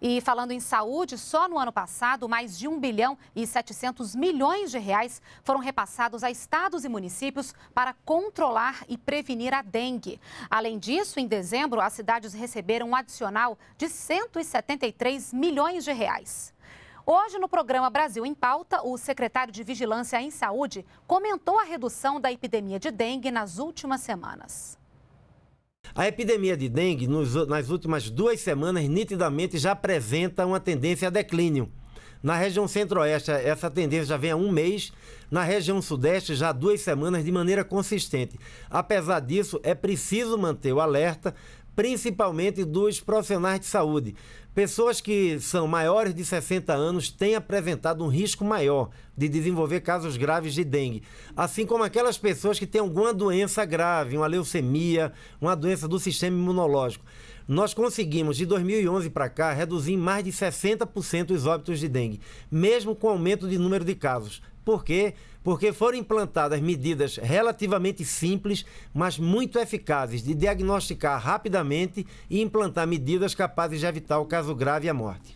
E falando em saúde, só no ano passado, mais de 1 bilhão e 700 milhões de reais foram repassados a estados e municípios para controlar e prevenir a dengue. Além disso, em dezembro, as cidades receberam um adicional de 173 milhões de reais. Hoje, no programa Brasil em Pauta, o secretário de Vigilância em Saúde comentou a redução da epidemia de dengue nas últimas semanas. A epidemia de dengue, nos, nas últimas duas semanas, nitidamente já apresenta uma tendência a declínio. Na região centro-oeste, essa tendência já vem há um mês. Na região sudeste, já há duas semanas de maneira consistente. Apesar disso, é preciso manter o alerta principalmente dos profissionais de saúde. Pessoas que são maiores de 60 anos têm apresentado um risco maior de desenvolver casos graves de dengue, assim como aquelas pessoas que têm alguma doença grave, uma leucemia, uma doença do sistema imunológico. Nós conseguimos, de 2011 para cá, reduzir em mais de 60% os óbitos de dengue, mesmo com o aumento de número de casos. Por quê? Porque foram implantadas medidas relativamente simples, mas muito eficazes de diagnosticar rapidamente e implantar medidas capazes de evitar o caso grave e a morte.